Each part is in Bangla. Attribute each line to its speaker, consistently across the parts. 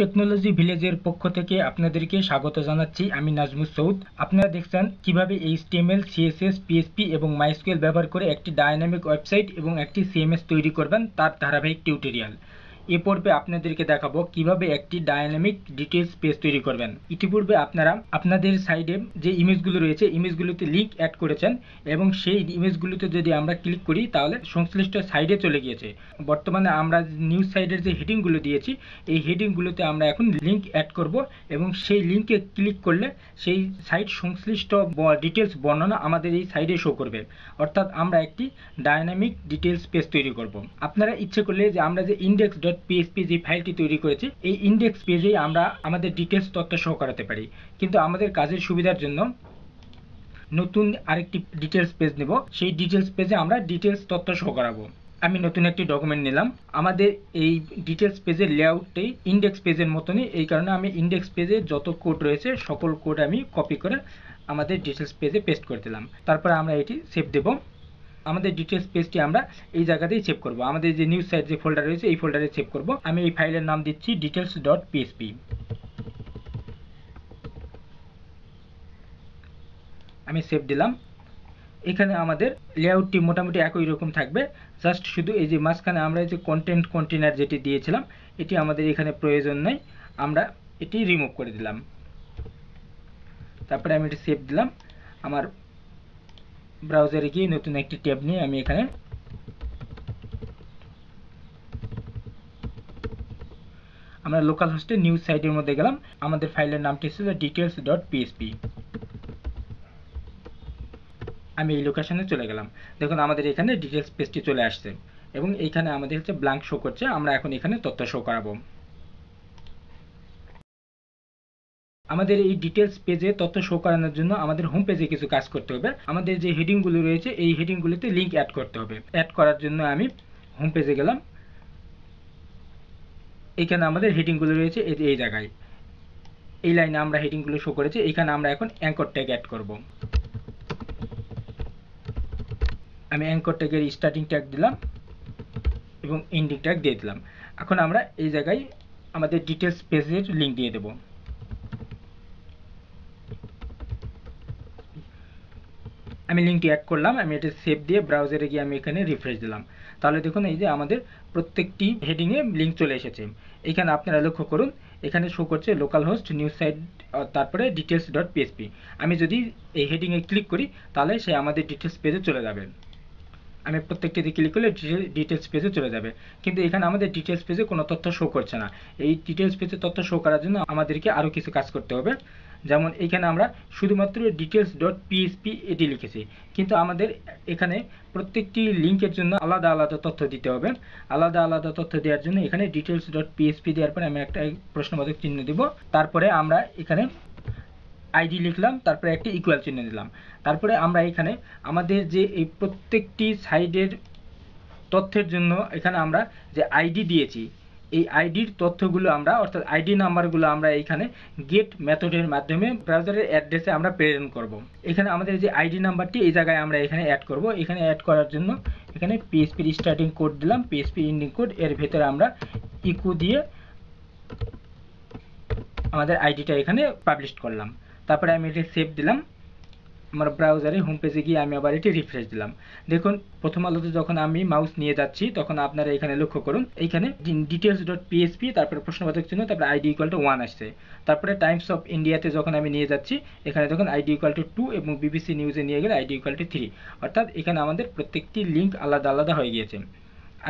Speaker 1: টেকনোলজি ভিলেজের পক্ষ থেকে আপনাদেরকে স্বাগত জানাচ্ছি আমি নাজমুস সৌদ আপনারা দেখছেন কিভাবে এইচটিএমএল সিএসএস পিএসপি এবং মাইস্কুয়েল ব্যবহার করে একটি ডায়নামিক ওয়েবসাইট এবং একটি সিএমএস তৈরি করবেন তার ধারাবাহিক টিউটোরিয়াল এ পর্বে আপনাদেরকে দেখাবো কিভাবে একটি ডায়নামিক ডিটেলস পেজ তৈরি করবেন ইতিপূর্বে আপনারা আপনাদের সাইডে যে ইমেজগুলো রয়েছে ইমেজগুলোতে লিঙ্ক অ্যাড করেছেন এবং সেই ইমেজগুলোতে যদি আমরা ক্লিক করি তাহলে সংশ্লিষ্ট সাইডে চলে গিয়েছে বর্তমানে আমরা নিউজ সাইডের যে হেডিংগুলো দিয়েছি এই হেডিংগুলোতে আমরা এখন লিঙ্ক অ্যাড করব এবং সেই লিঙ্কে ক্লিক করলে সেই সাইট সংশ্লিষ্ট ডিটেলস বর্ণনা আমাদের এই সাইডে শো করবে অর্থাৎ আমরা একটি ডায়নামিক ডিটেলস পেজ তৈরি করব আপনারা ইচ্ছে করলে যে আমরা যে ইন্ডেক্স ড অর্থাৎ পিএসপি যে ফাইলটি তৈরি করেছে এই ইন্ডেক্স পেজেই আমরা আমাদের ডিটেলস তথ্য শো করাতে পারি কিন্তু আমাদের কাজের সুবিধার জন্য নতুন আরেকটি ডিটেলস পেজ নেব সেই ডিটেলস পেজে আমরা ডিটেলস তথ্য শো করাবো আমি নতুন একটি ডকুমেন্ট নিলাম আমাদের এই ডিটেলস পেজের লেআউটটি ইন্ডেক্স পেজের মতনই এই কারণে আমি ইন্ডেক্স পেজে যত কোড রয়েছে সকল কোড আমি কপি করে আমাদের ডিটেলস পেজে পেস্ট করে দিলাম তারপরে আমরা এটি সেভ দেবো আমাদের ডিটেলস পেজটি আমরা এই জায়গাতেই সেভ করব আমাদের যে নিউজ সাইট যে ফোল্ডার রয়েছে এই ফোল্ডারে সেভ করব আমি এই ফাইলের নাম দিচ্ছি ডিটেলস ডট পিএসপি আমি সেভ দিলাম এখানে আমাদের লেআউটটি মোটামুটি একই রকম থাকবে জাস্ট শুধু এই যে মাঝখানে আমরা যে কন্টেন্ট কন্টেনার যেটি দিয়েছিলাম এটি আমাদের এখানে প্রয়োজন নেই আমরা এটি রিমুভ করে দিলাম তারপরে আমি এটি সেভ দিলাম আমার ব্রাউজারে গিয়ে নতুন একটি ট্যাব নিয়ে আমি এখানে আমরা লোকাল হোস্টে নিউজ সাইটের মধ্যে গেলাম আমাদের ফাইলের নামটি হচ্ছে ডিটেলস ডট পিএসপি আমি এই লোকেশনে চলে গেলাম দেখুন আমাদের এখানে ডিটেলস পেজটি চলে আসছে এবং এইখানে আমাদের হচ্ছে ব্লাঙ্ক শো করছে আমরা এখন এখানে তথ্য শো করাবো আমাদের এই ডিটেলস পেজে তথ্য শো করানোর জন্য আমাদের হোম পেজে কিছু কাজ করতে হবে আমাদের যে হেডিংগুলো রয়েছে এই হেডিংগুলোতে লিঙ্ক অ্যাড করতে হবে অ্যাড করার জন্য আমি হোম পেজে গেলাম এখানে আমাদের হেডিংগুলো রয়েছে এই এই জায়গায় এই লাইনে আমরা হেডিংগুলো শো করেছি এখানে আমরা এখন অ্যাঙ্কর ট্যাগ অ্যাড করব আমি অ্যাঙ্কর ট্যাগের স্টার্টিং ট্যাগ দিলাম এবং এন্ডিং ট্যাগ দিয়ে দিলাম এখন আমরা এই জায়গায় আমাদের ডিটেলস পেজের লিঙ্ক দিয়ে দেবো আমি লিঙ্কটি অ্যাড করলাম আমি এটা সেভ দিয়ে ব্রাউজারে গিয়ে আমি এখানে রিফ্রেশ দিলাম তাহলে দেখুন এই যে আমাদের প্রত্যেকটি হেডিংয়ে লিঙ্ক চলে এসেছে এখানে আপনারা লক্ষ্য করুন এখানে শো করছে লোকাল হোস্ট নিউজ সাইট তারপরে ডিটেলস ডট পিএসপি আমি যদি এই হেডিংয়ে ক্লিক করি তাহলে সে আমাদের ডিটেলস পেজে চলে যাবে আমি প্রত্যেকটিতে ক্লিক করলে ডিটেলস পেজে চলে যাবে কিন্তু এখানে আমাদের ডিটেলস পেজে কোনো তথ্য শো করছে না এই ডিটেলস পেজে তথ্য শো করার জন্য আমাদেরকে আরও কিছু কাজ করতে হবে যেমন এখানে আমরা শুধুমাত্র ডিটেলস ডট পিএসপি এটি লিখেছি কিন্তু আমাদের এখানে প্রত্যেকটি লিঙ্কের জন্য আলাদা আলাদা তথ্য দিতে হবে আলাদা আলাদা তথ্য দেওয়ার জন্য এখানে ডিটেলস ডট পিএসপি দেওয়ার পরে আমি একটা প্রশ্নবোধক চিহ্ন দেব তারপরে আমরা এখানে আইডি লিখলাম তারপরে একটি ইকুয়াল চিহ্ন দিলাম তারপরে আমরা এখানে আমাদের যে এই প্রত্যেকটি সাইডের তথ্যের জন্য এখানে আমরা যে আইডি দিয়েছি এই আইডির তথ্যগুলো আমরা অর্থাৎ আইডি নাম্বারগুলো আমরা এখানে গেট মেথডের মাধ্যমে ব্রাউজারের অ্যাড্রেসে আমরা প্রেরণ করব। এখানে আমাদের যে আইডি নাম্বারটি এই জায়গায় আমরা এখানে অ্যাড করব এখানে অ্যাড করার জন্য এখানে পিএসপির স্টার্টিং কোড দিলাম পিএসপি ইন্ডিং কোড এর ভেতরে আমরা ইকু দিয়ে আমাদের আইডিটা এখানে পাবলিশ করলাম তারপরে আমি এটা সেভ দিলাম আমার ব্রাউজারে হোম পেজে গিয়ে আমি আবার এটি রিফ্রেশ দিলাম দেখুন প্রথম আলোতে যখন আমি মাউস নিয়ে যাচ্ছি তখন আপনারা এখানে লক্ষ্য করুন এইখানে ডিটেলস ডট পিএসপি তারপরে প্রশ্নবাচক চিহ্ন তারপরে আইডি ইকুয়াল টু ওয়ান আসছে তারপরে টাইমস অফ ইন্ডিয়াতে যখন আমি নিয়ে যাচ্ছি এখানে দেখুন আইডি ইকুয়াল টু টু এবং বিবিসি নিউজে নিয়ে গেলে আইডি ইকুয়াল টু থ্রি অর্থাৎ এখানে আমাদের প্রত্যেকটি লিঙ্ক আলাদা আলাদা হয়ে গিয়েছে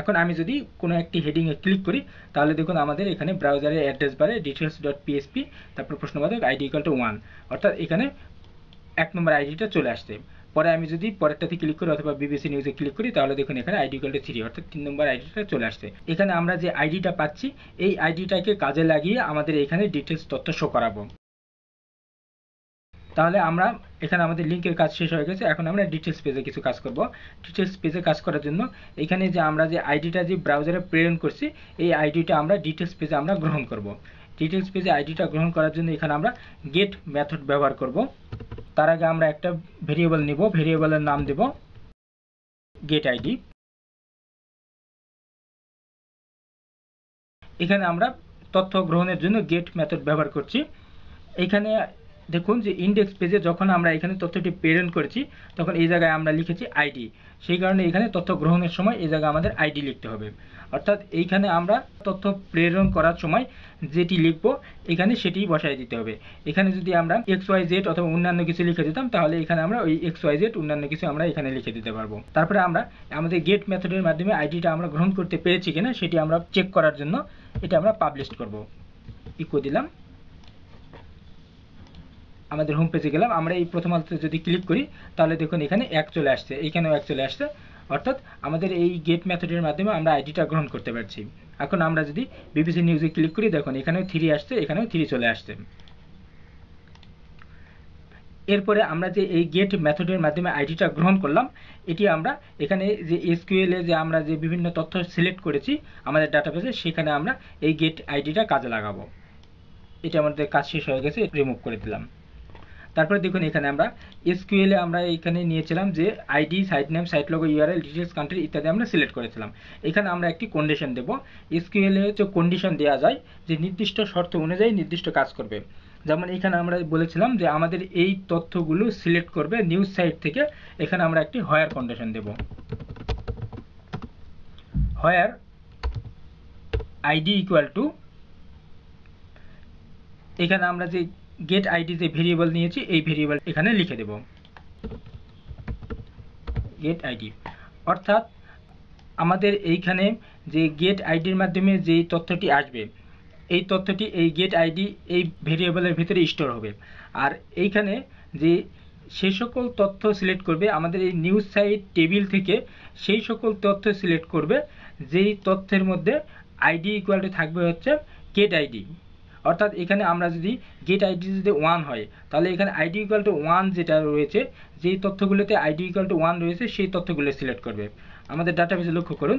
Speaker 1: এখন আমি যদি কোনো একটি হেডিংয়ে ক্লিক করি তাহলে দেখুন আমাদের এখানে ব্রাউজারের অ্যাড্রেস বারে ডিটেলস ডট পিএসপি তারপর প্রশ্নবাদক আইডি ইকাল টু ওয়ান অর্থাৎ এখানে এক নম্বর আইডিটা চলে আসছে পরে আমি যদি পরেরটাতে ক্লিক করি অথবা বিবিসি নিউজে ক্লিক করি তাহলে দেখুন এখানে আইডি কলটা থ্রি অর্থাৎ তিন নম্বর আইডিটা চলে আসছে এখানে আমরা যে আইডিটা পাচ্ছি এই আইডিটাকে কাজে লাগিয়ে আমাদের এখানে ডিটেলস তথ্য শো করাবো তাহলে আমরা এখানে আমাদের লিঙ্কের কাজ শেষ হয়ে গেছে এখন আমরা ডিটেলস পেজে কিছু কাজ করব ডিটেলস পেজে কাজ করার জন্য এখানে যে আমরা যে আইডিটা যে ব্রাউজারে প্রেরণ করছি এই আইডিটা আমরা ডিটেলস পেজে আমরা গ্রহণ করব ডিটেলস পেজে আইডিটা গ্রহণ করার জন্য এখানে আমরা গেট মেথড ব্যবহার করব তার আগে আমরা একটা ভেরিয়েবল নিব ভেরিয়েবলের নাম দেব গেট আইডি এখানে আমরা তথ্য গ্রহণের জন্য গেট মেথড ব্যবহার করছি এখানে দেখুন যে ইন্ডেক্স পেজে যখন আমরা এখানে তথ্যটি প্রেরণ করেছি তখন এই জায়গায় আমরা লিখেছি আইডি সেই কারণে এখানে তথ্য গ্রহণের সময় এই জায়গায় আমাদের আইডি লিখতে হবে অর্থাৎ এইখানে আমরা তথ্য প্রেরণ করার সময় যেটি লিখব এখানে সেটি বসায় দিতে হবে এখানে যদি আমরা এক্স ওয়াই জেড অথবা অন্যান্য কিছু লিখে দিতাম তাহলে এখানে আমরা ওই এক্স ওয়াই জেড অন্যান্য কিছু আমরা এখানে লিখে দিতে পারবো তারপরে আমরা আমাদের গেট মেথডের মাধ্যমে আইডিটা আমরা গ্রহণ করতে পেরেছি কিনা সেটি আমরা চেক করার জন্য এটা আমরা পাবলিশ করব ইকো দিলাম আমাদের হোম পেজে গেলাম আমরা এই প্রথম আলোতে যদি ক্লিক করি তাহলে দেখুন এখানে এক চলে আসছে এখানেও এক চলে আসছে অর্থাৎ আমাদের এই গেট মেথডের মাধ্যমে আমরা আইডিটা গ্রহণ করতে পারছি এখন আমরা যদি বিবিসি নিউজে ক্লিক করি দেখুন এখানেও থ্রি আসছে এখানেও থ্রি চলে আসছে এরপরে আমরা যে এই গেট মেথডের মাধ্যমে আইডিটা গ্রহণ করলাম এটি আমরা এখানে যে এসকিউএলে যে আমরা যে বিভিন্ন তথ্য সিলেক্ট করেছি আমাদের ডাটা ডাটাবেসে সেখানে আমরা এই গেট আইডিটা কাজে লাগাবো এটা আমাদের কাজ শেষ হয়ে গেছে রিমুভ করে দিলাম তারপরে দেখুন এখানে আমরা এসকিউএলে আমরা এখানে নিয়েছিলাম যে ID site name site logo URL details country ইত্যাদি আমরা সিলেক্ট করেছিলাম এখানে আমরা একটি কন্ডিশন দেব এসকিউএলে হচ্ছে কন্ডিশন দেওয়া যায় যে নির্দিষ্ট শর্ত অনুযায়ী নির্দিষ্ট কাজ করবে যেমন এখানে আমরা বলেছিলাম যে আমাদের এই তথ্যগুলো সিলেক্ট করবে নিউজ সাইট থেকে এখানে আমরা একটি হয়ার কন্ডিশন দেব হয়ার আইডি ইকুয়াল টু এখানে আমরা যে গেট আইডি যে ভেরিয়েবল নিয়েছি এই ভেরিয়েবল এখানে লিখে দেব গেট আইডি অর্থাৎ আমাদের এইখানে যে গেট আইডির মাধ্যমে যে তথ্যটি আসবে এই তথ্যটি এই গেট আইডি এই ভেরিয়েবলের ভিতরে স্টোর হবে আর এইখানে যে সে সকল তথ্য সিলেক্ট করবে আমাদের এই নিউজ সাইট টেবিল থেকে সেই সকল তথ্য সিলেক্ট করবে যেই তথ্যের মধ্যে আইডি ইকুয়ালটি থাকবে হচ্ছে গেট আইডি অর্থাৎ এখানে আমরা যদি গেট আইডি যদি ওয়ান হয় তাহলে এখানে আইডি ইকুয়াল টু ওয়ান যেটা রয়েছে যেই তথ্যগুলোতে আইডি ইকুয়াল টু ওয়ান রয়েছে সেই তথ্যগুলো সিলেক্ট করবে আমাদের ডাটাবেসে লক্ষ্য করুন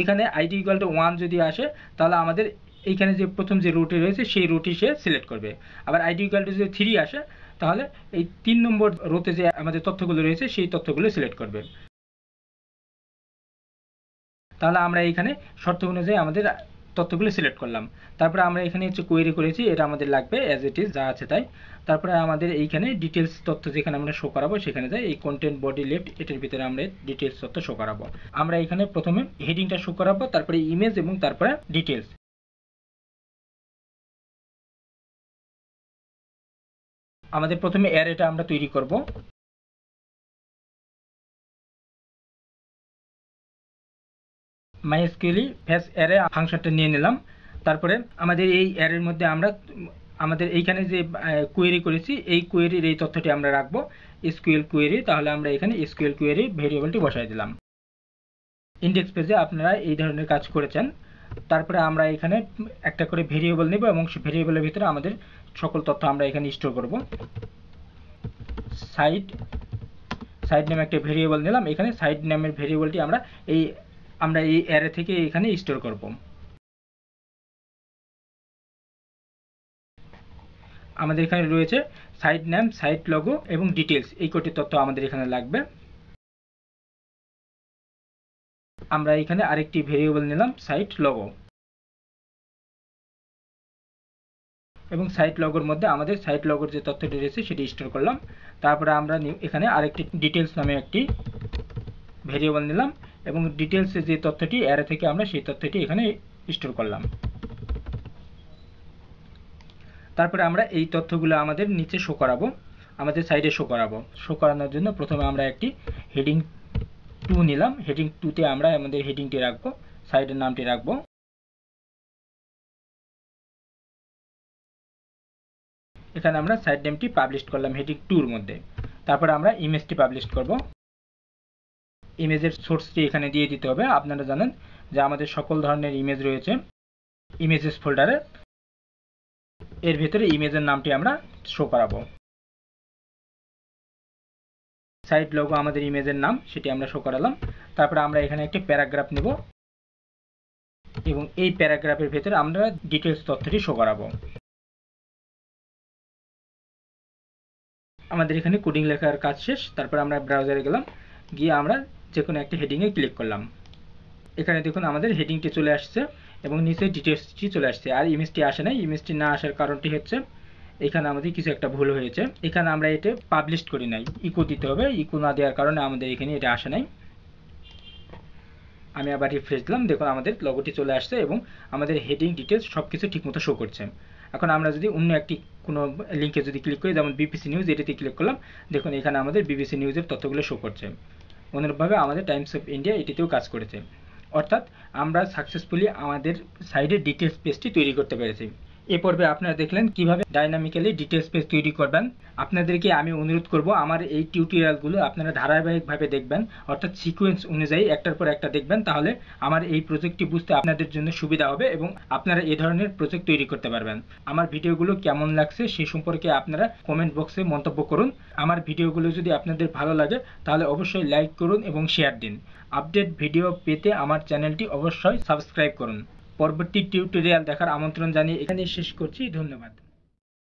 Speaker 1: এখানে আইডি ইকুয়াল টু ওয়ান যদি আসে তাহলে আমাদের এখানে যে প্রথম যে রুটে রয়েছে সেই রুটই সে সিলেক্ট করবে আবার আইডি ইকুয়াল টু যদি থ্রি আসে তাহলে এই তিন নম্বর রোতে যে আমাদের তথ্যগুলো রয়েছে সেই তথ্যগুলো সিলেক্ট করবে তাহলে আমরা এখানে শর্ত অনুযায়ী আমাদের তথ্যগুলো সিলেক্ট করলাম তারপরে আমরা এখানে হচ্ছে কোয়েরি করেছি এটা আমাদের লাগবে অ্যাজ ইট ইজ যা আছে তাই তারপরে আমাদের এইখানে ডিটেলস তথ্য যেখানে আমরা শো করাবো সেখানে যাই এই কন্টেন্ট বডি লেফট এটার ভিতরে আমরা ডিটেলস তথ্য শো করাবো আমরা এখানে প্রথমে হেডিংটা শো করাবো তারপরে ইমেজ এবং তারপরে ডিটেলস আমাদের প্রথমে অ্যারেটা আমরা তৈরি করব মাইএসকিউলি ফেস অ্যারে ফাংশনটা নিয়ে নিলাম তারপরে আমাদের এই অ্যারের মধ্যে আমরা আমাদের এইখানে যে কোয়েরি করেছি এই কোয়েরির এই তথ্যটি আমরা রাখবো স্কুয়েল কোয়েরি তাহলে আমরা এখানে স্কুয়েল কোয়েরি ভেরিয়েবলটি বসাই দিলাম ইন্ডেক্স পেজে আপনারা এই ধরনের কাজ করেছেন তারপরে আমরা এখানে একটা করে ভেরিয়েবল নেব এবং সে ভেরিয়েবলের ভিতরে আমাদের সকল তথ্য আমরা এখানে স্টোর করব সাইড সাইড নামে একটা ভেরিয়েবল নিলাম এখানে সাইড নামের ভেরিয়েবলটি আমরা এই আমরা এই অ্যারে থেকে এখানে স্টোর করব আমাদের এখানে রয়েছে সাইট নেম সাইট লগো এবং ডিটেলস এই কটি তথ্য আমাদের এখানে লাগবে আমরা এখানে আরেকটি ভেরিয়েবল নিলাম সাইট লগো এবং সাইট লগোর মধ্যে আমাদের সাইট লগোর যে তথ্যটি রয়েছে সেটি স্টোর করলাম তারপরে আমরা এখানে আরেকটি ডিটেলস নামে একটি ভেরিয়েবল নিলাম এবং ডিটেলসে যে তথ্যটি অ্যারে থেকে আমরা সেই তথ্যটি এখানে স্টোর করলাম তারপরে আমরা এই তথ্যগুলো আমাদের নিচে শো করাবো আমাদের সাইডে শো করাবো শো করানোর জন্য প্রথমে আমরা একটি হেডিং টু নিলাম হেডিং টুতে আমরা আমাদের হেডিংটি রাখবো সাইডের নামটি রাখবো এখানে আমরা সাইড নেমটি পাবলিশ করলাম হেডিং টুর মধ্যে তারপরে আমরা ইমেজটি পাবলিশ করব ইমেজের সোর্সটি এখানে দিয়ে দিতে হবে আপনারা জানেন যে আমাদের সকল ধরনের ইমেজ রয়েছে ইমেজেস ফোল্ডারে এর ভিতরে ইমেজের নামটি আমরা শো করাবো সাইড লোগো আমাদের ইমেজের নাম সেটি আমরা শো করালাম তারপরে আমরা এখানে একটি প্যারাগ্রাফ নেব এবং এই প্যারাগ্রাফের ভেতরে আমরা ডিটেলস তথ্যটি শো করাবো আমাদের এখানে কোডিং লেখার কাজ শেষ তারপর আমরা ব্রাউজারে গেলাম গিয়ে আমরা যে কোনো একটা হেডিংয়ে ক্লিক করলাম এখানে দেখুন আমাদের হেডিংটি চলে আসছে এবং নিচে ডিটেলসটি চলে আসছে আর ইমেজটি আসে নাই ইমেজটি না আসার কারণটি হচ্ছে এখানে আমাদের কিছু একটা ভুল হয়েছে এখানে আমরা এটা পাবলিশ করি নাই ইকো দিতে হবে ইকো না দেওয়ার কারণে আমাদের এখানে এটা আসে নাই আমি আবার রিফ্রেশ দিলাম দেখুন আমাদের লগটি চলে আসছে এবং আমাদের হেডিং ডিটেলস সব কিছু ঠিকমতো শো করছে এখন আমরা যদি অন্য একটি কোনো লিঙ্কে যদি ক্লিক করি যেমন বিবিসি নিউজ এটিতে ক্লিক করলাম দেখুন এখানে আমাদের বিবিসি নিউজের তথ্যগুলো শো করছে অনুরূপভাবে আমাদের টাইমস অফ ইন্ডিয়া এটিতেও কাজ করেছে অর্থাৎ আমরা সাকসেসফুলি আমাদের সাইডের ডিটেলস পেজটি তৈরি করতে পেরেছি এ পর্বে আপনারা দেখলেন কিভাবে ডাইনামিক্যালি ডিটেলস পেজ তৈরি করবেন আপনাদেরকে আমি অনুরোধ করব আমার এই টিউটোরিয়ালগুলো আপনারা ধারাবাহিকভাবে দেখবেন অর্থাৎ সিকোয়েন্স অনুযায়ী একটার পর একটা দেখবেন তাহলে আমার এই প্রজেক্টটি বুঝতে আপনাদের জন্য সুবিধা হবে এবং আপনারা এ ধরনের প্রজেক্ট তৈরি করতে পারবেন আমার ভিডিওগুলো কেমন লাগছে সে সম্পর্কে আপনারা কমেন্ট বক্সে মন্তব্য করুন আমার ভিডিওগুলো যদি আপনাদের ভালো লাগে তাহলে অবশ্যই লাইক করুন এবং শেয়ার দিন আপডেট ভিডিও পেতে আমার চ্যানেলটি অবশ্যই সাবস্ক্রাইব করুন পরবর্তী টিউটোরিয়াল দেখার আমন্ত্রণ জানিয়ে এখানেই শেষ করছি ধন্যবাদ